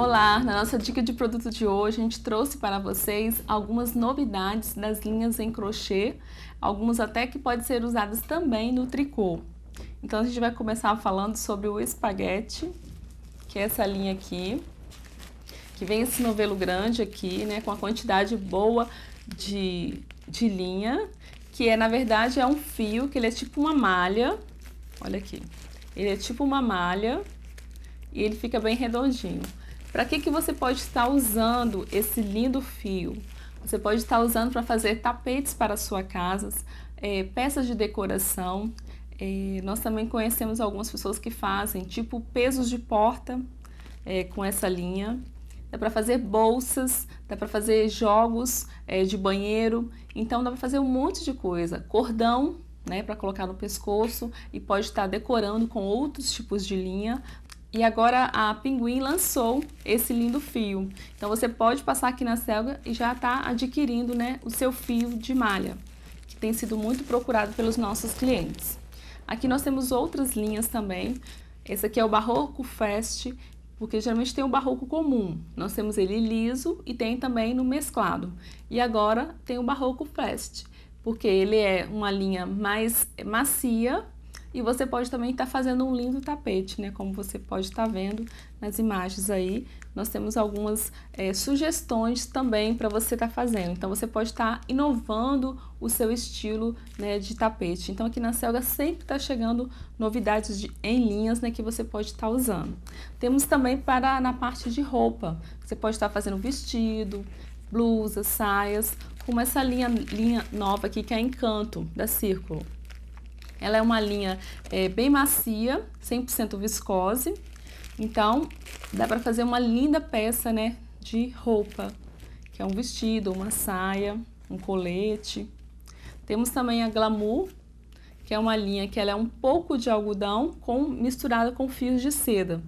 Olá! Na nossa dica de produto de hoje, a gente trouxe para vocês algumas novidades das linhas em crochê, algumas até que podem ser usadas também no tricô. Então, a gente vai começar falando sobre o espaguete, que é essa linha aqui, que vem esse novelo grande aqui, né, com a quantidade boa de, de linha, que é, na verdade, é um fio, que ele é tipo uma malha, olha aqui, ele é tipo uma malha e ele fica bem redondinho. Para que, que você pode estar usando esse lindo fio? Você pode estar usando para fazer tapetes para sua casa, é, peças de decoração. É, nós também conhecemos algumas pessoas que fazem tipo pesos de porta é, com essa linha. Dá para fazer bolsas, dá para fazer jogos é, de banheiro. Então dá para fazer um monte de coisa. Cordão né, para colocar no pescoço e pode estar decorando com outros tipos de linha e agora a Pinguim lançou esse lindo fio. Então você pode passar aqui na selga e já está adquirindo né, o seu fio de malha, que tem sido muito procurado pelos nossos clientes. Aqui nós temos outras linhas também. Esse aqui é o Barroco Fest, porque geralmente tem o barroco comum. Nós temos ele liso e tem também no mesclado. E agora tem o Barroco Fest, porque ele é uma linha mais macia e você pode também estar tá fazendo um lindo tapete, né? Como você pode estar tá vendo nas imagens aí, nós temos algumas é, sugestões também para você estar tá fazendo. Então, você pode estar tá inovando o seu estilo né, de tapete. Então, aqui na Selga sempre está chegando novidades de, em linhas né, que você pode estar tá usando. Temos também para na parte de roupa. Você pode estar tá fazendo vestido, blusas, saias, como essa linha, linha nova aqui que é Encanto, da Círculo. Ela é uma linha é, bem macia, 100% viscose. Então, dá para fazer uma linda peça, né, de roupa, que é um vestido, uma saia, um colete. Temos também a Glamour, que é uma linha que ela é um pouco de algodão com misturada com fios de seda.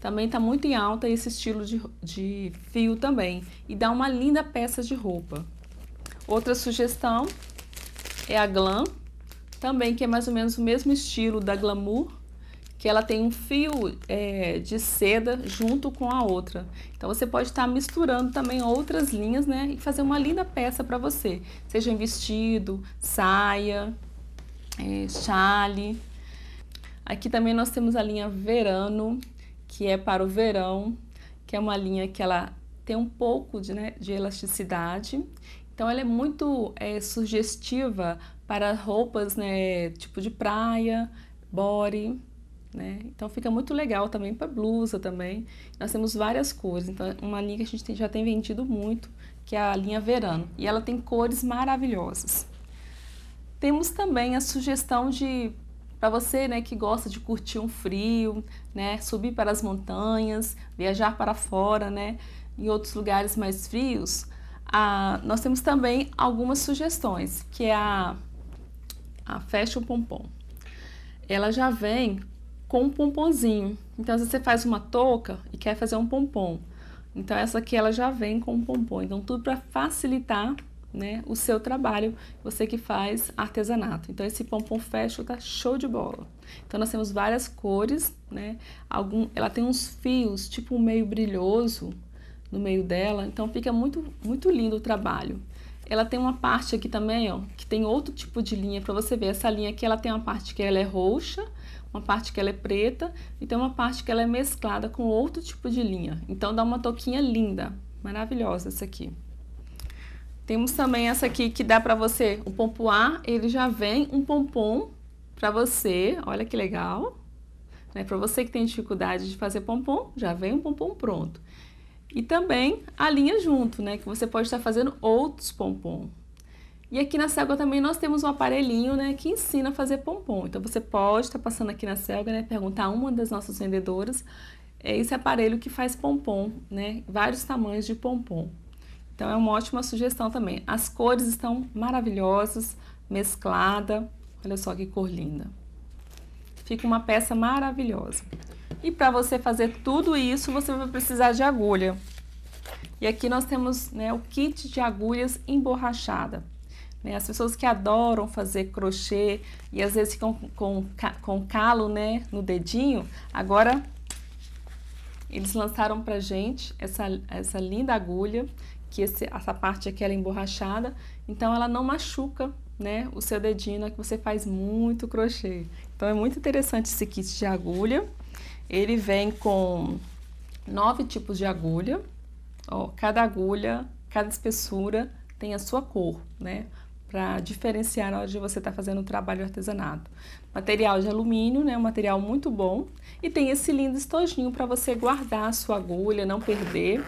Também está muito em alta esse estilo de, de fio também e dá uma linda peça de roupa. Outra sugestão é a Glam, também que é mais ou menos o mesmo estilo da Glamour, que ela tem um fio é, de seda junto com a outra. Então você pode estar tá misturando também outras linhas, né, e fazer uma linda peça para você, seja em vestido, saia, é, chale. Aqui também nós temos a linha Verano, que é para o verão, que é uma linha que ela tem um pouco de, né, de elasticidade então ela é muito é, sugestiva para roupas, né, tipo de praia, body, né? Então fica muito legal também para blusa também. Nós temos várias cores, então uma linha que a gente tem, já tem vendido muito, que é a linha Verano, e ela tem cores maravilhosas. Temos também a sugestão de para você, né, que gosta de curtir um frio, né, subir para as montanhas, viajar para fora, né, em outros lugares mais frios, ah, nós temos também algumas sugestões, que é a, a fecha o pompom. Ela já vem com um pomponzinho. Então, às vezes você faz uma touca e quer fazer um pompom. Então, essa aqui ela já vem com um pompom. Então, tudo para facilitar né, o seu trabalho, você que faz artesanato. Então, esse pompom fecho tá show de bola. Então, nós temos várias cores, né? Algum, ela tem uns fios, tipo meio brilhoso, no meio dela. Então fica muito, muito lindo o trabalho. Ela tem uma parte aqui também, ó, que tem outro tipo de linha para você ver. Essa linha aqui, ela tem uma parte que ela é roxa, uma parte que ela é preta e tem uma parte que ela é mesclada com outro tipo de linha. Então dá uma toquinha linda, maravilhosa essa aqui. Temos também essa aqui que dá para você o pompoar, ele já vem um pompom para você, olha que legal. Né? Para você que tem dificuldade de fazer pompom, já vem um pompom pronto. E também a linha junto, né? Que você pode estar fazendo outros pompom. E aqui na selga também nós temos um aparelhinho, né, que ensina a fazer pompom. Então você pode estar passando aqui na selga, né, perguntar a uma das nossas vendedoras é esse aparelho que faz pompom, né? Vários tamanhos de pompom. Então é uma ótima sugestão também. As cores estão maravilhosas, mesclada. Olha só que cor linda. Fica uma peça maravilhosa. E para você fazer tudo isso, você vai precisar de agulha. E aqui nós temos né, o kit de agulhas emborrachada. Né? As pessoas que adoram fazer crochê e às vezes ficam com, com calo né, no dedinho, agora eles lançaram para gente essa, essa linda agulha, que esse, essa parte aqui ela é emborrachada, então ela não machuca né, o seu dedinho, é que você faz muito crochê. Então é muito interessante esse kit de agulha. Ele vem com nove tipos de agulha. Ó, cada agulha, cada espessura tem a sua cor, né? Para diferenciar onde você está fazendo o trabalho artesanato. Material de alumínio, né? Um material muito bom. E tem esse lindo estojinho para você guardar a sua agulha, não perder.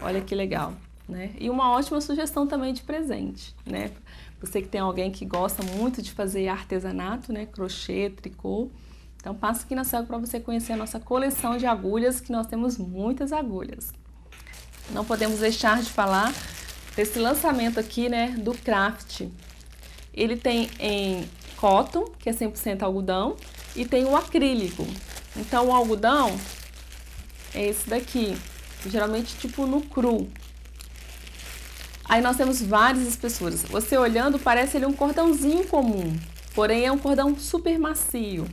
Olha que legal, né? E uma ótima sugestão também de presente, né? Você que tem alguém que gosta muito de fazer artesanato, né? Crochê, tricô. Então passa aqui na cego para você conhecer a nossa coleção de agulhas, que nós temos muitas agulhas. Não podemos deixar de falar desse lançamento aqui, né, do craft. Ele tem em cotton, que é 100% algodão, e tem o acrílico. Então o algodão é esse daqui, geralmente tipo no cru. Aí nós temos várias espessuras. Você olhando parece ele um cordãozinho comum, porém é um cordão super macio.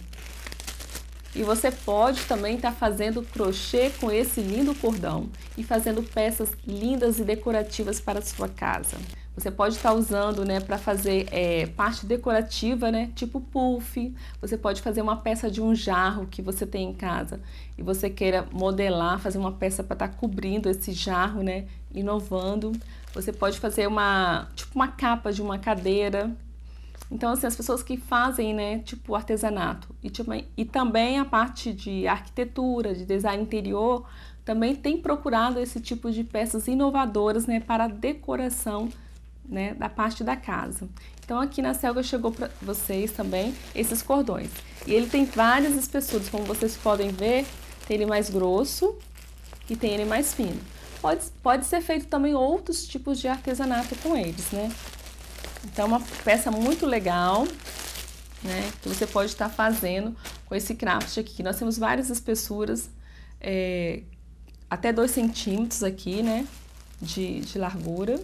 E você pode também estar tá fazendo crochê com esse lindo cordão e fazendo peças lindas e decorativas para a sua casa. Você pode estar tá usando né, para fazer é, parte decorativa, né, tipo puff. Você pode fazer uma peça de um jarro que você tem em casa e você queira modelar, fazer uma peça para estar tá cobrindo esse jarro, né, inovando. Você pode fazer uma, tipo uma capa de uma cadeira então, assim, as pessoas que fazem, né, tipo artesanato e, tipo, e também a parte de arquitetura, de design interior, também tem procurado esse tipo de peças inovadoras, né, para a decoração, né, da parte da casa. Então, aqui na Selga chegou para vocês também esses cordões. E ele tem várias espessuras, como vocês podem ver, tem ele mais grosso e tem ele mais fino. Pode, pode ser feito também outros tipos de artesanato com eles, né? Então, é uma peça muito legal, né? Que você pode estar fazendo com esse craft aqui. Nós temos várias espessuras, é, até 2 centímetros aqui, né? De, de largura.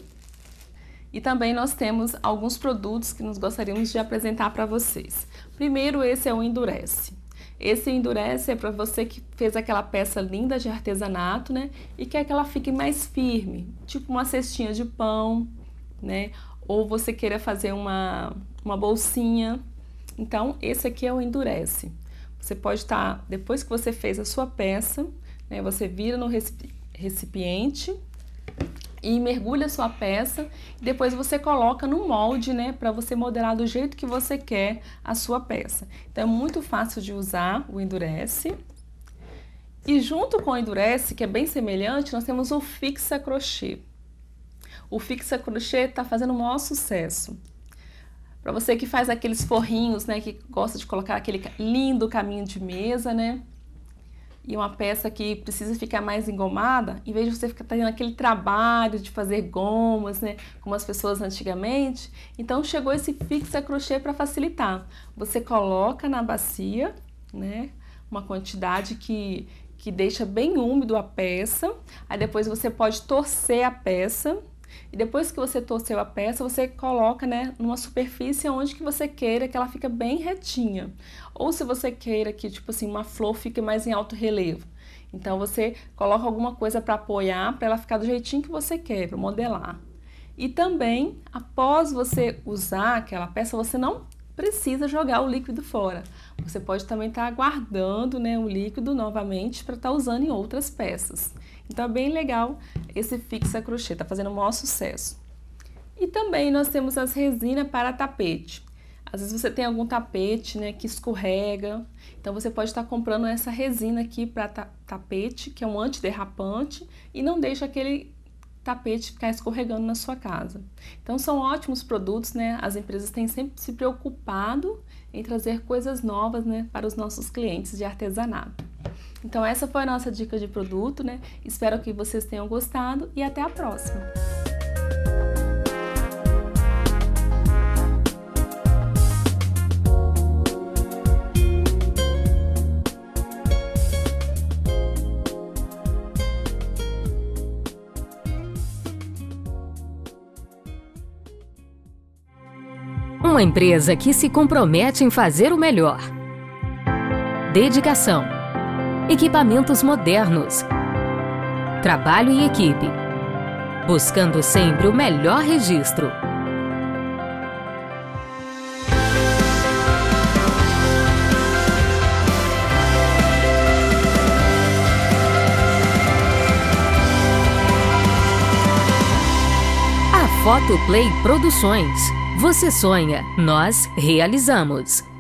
E também nós temos alguns produtos que nós gostaríamos de apresentar para vocês. Primeiro, esse é o Endurece. Esse endurece é para você que fez aquela peça linda de artesanato, né? E quer que ela fique mais firme, tipo uma cestinha de pão, né? ou você queira fazer uma, uma bolsinha. Então, esse aqui é o endurece. Você pode estar, tá, depois que você fez a sua peça, né, você vira no recipiente e mergulha a sua peça. depois você coloca no molde, né, para você modelar do jeito que você quer a sua peça. Então, é muito fácil de usar o endurece. E junto com o endurece, que é bem semelhante, nós temos o fixa crochê. O fixa crochê está fazendo o maior sucesso. Para você que faz aqueles forrinhos, né, que gosta de colocar aquele lindo caminho de mesa, né? E uma peça que precisa ficar mais engomada, em vez de você ficar tendo aquele trabalho de fazer gomas, né, como as pessoas antigamente, então chegou esse fixa crochê para facilitar. Você coloca na bacia, né, uma quantidade que que deixa bem úmido a peça. Aí depois você pode torcer a peça e depois que você torceu a peça, você coloca, né, numa superfície onde que você queira que ela fica bem retinha. Ou se você queira que, tipo assim, uma flor fique mais em alto relevo. Então você coloca alguma coisa para apoiar, para ela ficar do jeitinho que você quer, para modelar. E também, após você usar aquela peça, você não precisa jogar o líquido fora. Você pode também estar tá guardando né, o líquido novamente para estar tá usando em outras peças. Tá bem legal esse fixa crochê, tá fazendo o maior sucesso. E também nós temos as resinas para tapete. Às vezes você tem algum tapete, né, que escorrega. Então você pode estar tá comprando essa resina aqui para ta tapete, que é um antiderrapante e não deixa aquele tapete ficar escorregando na sua casa. Então são ótimos produtos, né? As empresas têm sempre se preocupado em trazer coisas novas, né, para os nossos clientes de artesanato. Então essa foi a nossa dica de produto, né? Espero que vocês tenham gostado e até a próxima. Uma empresa que se compromete em fazer o melhor. Dedicação equipamentos modernos, trabalho em equipe, buscando sempre o melhor registro. A Fotoplay Produções. Você sonha, nós realizamos.